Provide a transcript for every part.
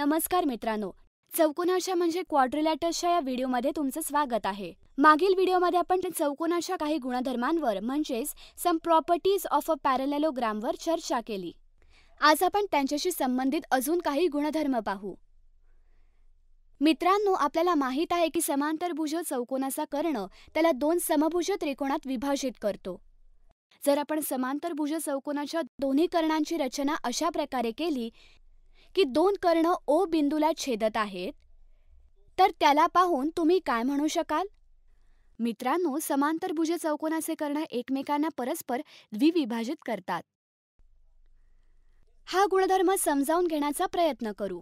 नमस्कार मित्रांनो चौकोनाशा म्हणजे क्वाड्रिलॅटर्सच्या या व्हिडिओमध्ये तुमचं स्वागत आहे मागील व्हिडिओमध्ये आपण चौकोनाच्या काही गुणधर्मांवर म्हणजेच सम प्रॉपर्टीज ऑफ अ वर चर्चा केली आज आपण त्यांच्याशी संबंधित अजून काही गुणधर्म पाहू मित्रांनो आपल्याला माहीत आहे की समांतरभुज चौकोनाचा कर्ण त्याला दोन समभुज त्रिकोणात विभाजित करतो जर आपण समांतरभुज चौकोनाच्या दोन्ही कर्णांची रचना अशा प्रकारे केली की दोन कर्ण ओ बिंदूला छेदत आहेत तर त्याला पाहून तुम्ही काय म्हणू शकाल मित्रांनो समांतरभुज चौकोनाचे कर्ण एकमेकांना परस्पर द्विविभाजित करतात हा गुणधर्म समजावून घेण्याचा प्रयत्न करू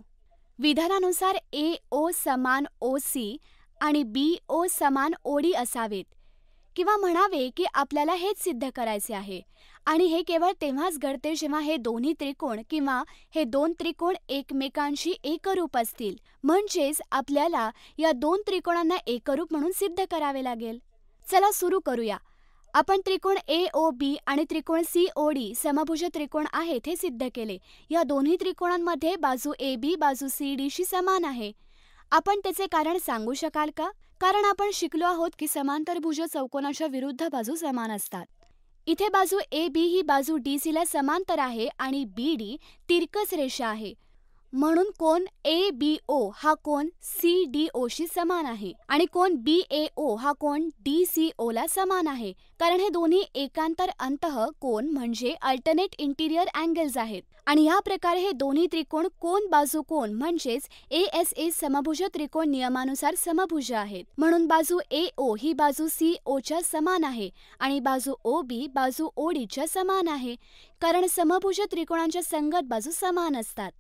विधानानुसार ए ओ समान ओ सी आणि बी ओ समान ओडी असावेत किंवा म्हणावे की आपल्याला हेच सिद्ध करायचे आहे आणि हे केवळ तेव्हाच घडते जेव्हा हे दोन्ही त्रिकोण किंवा हे दोन त्रिकोण एकमेकांशी एकरूप असतील म्हणजेच आपल्याला या दोन त्रिकोणांना एकरूप म्हणून सिद्ध करावे लागेल चला सुरू करूया आपण त्रिकोण ए ओ बी आणि त्रिकोण सी ओ डी समभुज त्रिकोण आहेत हे सिद्ध केले या दोन्ही त्रिकोणांमध्ये बाजू ए बी बाजू सी शी समान आहे आपण त्याचे कारण सांगू शकाल का कारण आपण शिकलो आहोत की समांतरभुज चौकोनाच्या विरुद्ध बाजू समान असतात इथे बाजू ए बी ही बाजू डी ला समांतर आहे आणि बी डी तिरकस रेषा आहे म्हणून कोन ए बी ओ हा कोन सी डी ओ शी समान आहे आणि कोन बी ए ओ हा कोन डी सी ओ ला समान आहे कारण हे दोन्ही एकांतर अंतः कोन म्हणजे अल्टरनेट इंटिरियर अँगल्स आहेत आणि ह्या प्रकारे हे दोन्ही त्रिकोण कोण बाजू कोण म्हणजेच ए एस ए समभुज त्रिकोण नियमानुसार समभुज आहेत म्हणून बाजू ए ओ ही बाजू सी ओ च्या समान आहे आणि बाजू ओ बी बाजू ओ डी च्या समान आहे कारण समभुज त्रिकोणांच्या संगत बाजू समान असतात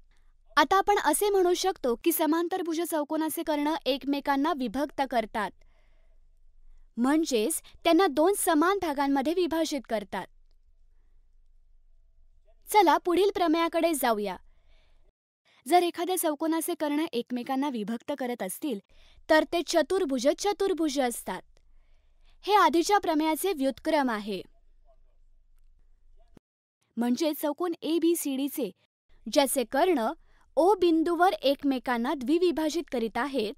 आता आपण असे म्हणू शकतो की समांतरभुज चौकोनाचे कर्ण एकमेकांना विभक्त करतात म्हणजेच त्यांना दोन समान भागांमध्ये विभाजित करतात चला पुढील प्रमेयाकडे जाऊया जर एखाद्या चौकोनाचे कर्ण एकमेकांना विभक्त करत असतील तर ते चतुर्भुज चतुर्भुज असतात हे आधीच्या प्रमेयाचे व्युत्क्रम आहे म्हणजे चौकोन ए बी सी डीचे ज्याचे कर्ण ओ बिंदूवर एकमेकांना द्विविभाजित करीत आहेत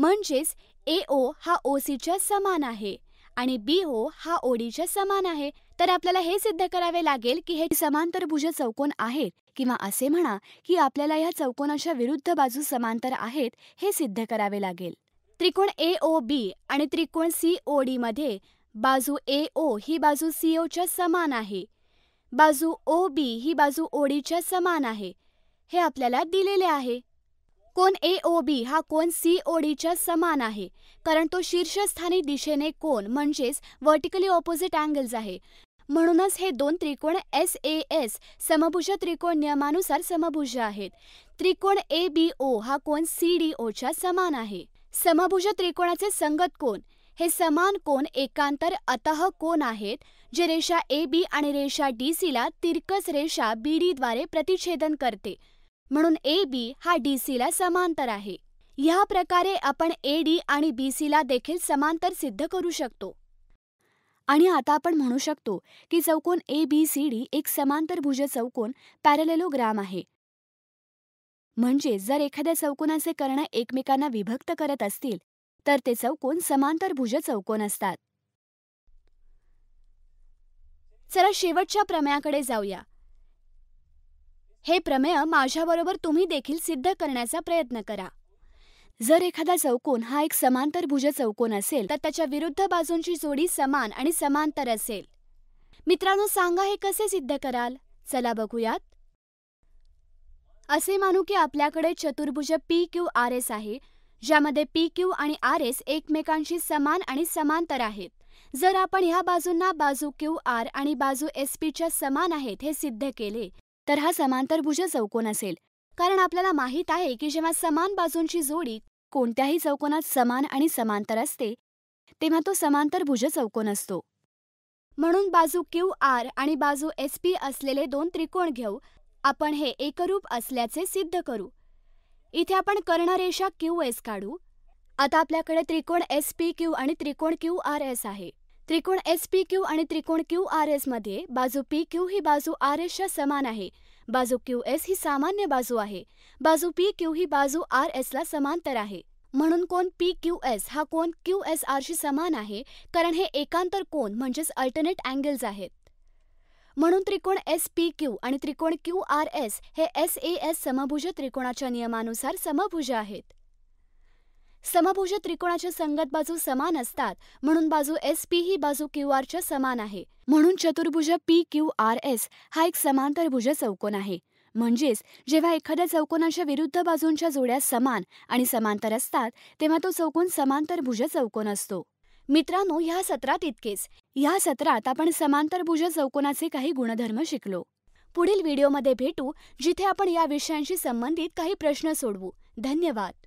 म्हणजेच ए ओ हा ओ सीच्या समान आहे आणि बी ओ हा ओडीच्या समान आहे तर आपल्याला हे सिद्ध करावे लागेल की हे समांतरभुज चौकोन आहेत किंवा असे म्हणा की आपल्याला या चौकोनाच्या विरुद्ध बाजू समांतर आहेत हे सिद्ध करावे लागेल त्रिकोण ए ओ बी आणि त्रिकोण सी ओ डी मध्ये बाजू ए ओ ही बाजू सी च्या समान आहे बाजू ओ बी ही बाजू ओडीच्या समान आहे हे आपल्याला दिलेले आहे कोन ए ओ बी हा कोन सी ओ च्या समान आहे कारण तो शीर्षस्थानी दिशेने कोन म्हणजेच व्हर्टिकली ऑपोजिट अँगल्स आहे म्हणूनच हे दोन त्रिकोण एस ए एस समभुज त्रिकोण नियमानुसार समभुज आहेत त्रिकोण ए बी ओ हा कोन सी डी च्या समान आहे समभुज त्रिकोणाचे संगत कोन हे समान कोन एकांतर अतः कोन आहेत जे रेषा ए बी आणि रेषा डी ला तिरकस रेषा बी डीद्वारे प्रतिच्छेदन करते म्हणून ए बी हा डी सीला समांतर आहे ह्या प्रकारे आपण ए डी आणि बी सीला देखील समांतर सिद्ध करू शकतो आणि आता आपण म्हणू शकतो की चौकोन ए बी सी डी एक भुज चौकोन पॅरलेलोग्राम आहे म्हणजे जर एखाद्या चौकोनाचे कर्ण एकमेकांना विभक्त करत असतील तर ते चौकोन समांतर भुज चौकोन असतात चला शेवटच्या प्रमेयाकडे जाऊया हे प्रमेय माझ्याबरोबर तुम्ही देखील सिद्ध करण्याचा प्रयत्न करा जर एखादा चौकोन हा एक समांतरभुज चौकोन असेल तर त्याच्या विरुद्ध बाजूंची जोडी समान आणि समांतर असेल मित्रांनो सांगा हे कसे सिद्ध कराल चला बघूयात असे मानू की आपल्याकडे चतुर्भुज पी क्यू आर एस आहे ज्यामध्ये पी क्यू आणि आर एस एकमेकांशी समान आणि समांतर आहेत जर आपण ह्या बाजूंना बाजू क्यू आर आणि बाजू एस पीच्या समान आहेत हे सिद्ध केले तर हा समांतरभुज चौकोन असेल कारण आपल्याला माहीत आहे की जेव्हा समान बाजूंची जोडी कोणत्याही चौकोनात समान आणि समांतर असते तेव्हा तो समांतरभुज चौकोन असतो म्हणून बाजू क्यू आर आणि बाजू एस पी असलेले दोन त्रिकोण घेऊ आपण हे एकरूप असल्याचे सिद्ध करू इथे आपण कर्णरेषा क्यू एस काढू आता आपल्याकडे त्रिकोण एस पी क्यू आणि त्रिकोण क्यू आर एस आहे त्रिकोण एस पी क्यू आणि त्रिकोण क्यू आर एस मध्ये बाजू पी क्यू ही बाजू आर एसच्या समान आहे बाजू क्यू एस ही सामान्य बाजू आहे बाजू पी क्यू ही बाजू आर एसला समांतर आहे म्हणून कोण पी क्यू एस हा कोण क्यू एस आरशी समान आहे कारण हे एकांतर कोण म्हणजेच अल्टरनेट अँगल्स आहेत म्हणून त्रिकोण एस पी क्यू आणि त्रिकोण क्यू आर एस हे एस ए एस समभुज त्रिकोणाच्या नियमानुसार समभुज आहेत समभुज त्रिकोणाच्या संगत बाजू समान असतात म्हणून बाजू एस पी ही बाजू क्यू च्या समान आहे म्हणून चतुर्भुज पी क्यू आर एस हा एक समांतरभुज चौकोन आहे म्हणजेच जेव्हा एखाद्या चौकोनाच्या विरुद्ध बाजूंच्या जोड्या समान आणि समांतर असतात तेव्हा तो चौकोन समांतरभुज चौकोन असतो मित्रांनो ह्या सत्रात इतकेच ह्या सत्रात आपण समांतरभुज चौकोनाचे काही गुणधर्म शिकलो पुढील व्हिडिओमध्ये भेटू जिथे आपण या विषयांशी संबंधित काही प्रश्न सोडवू धन्यवाद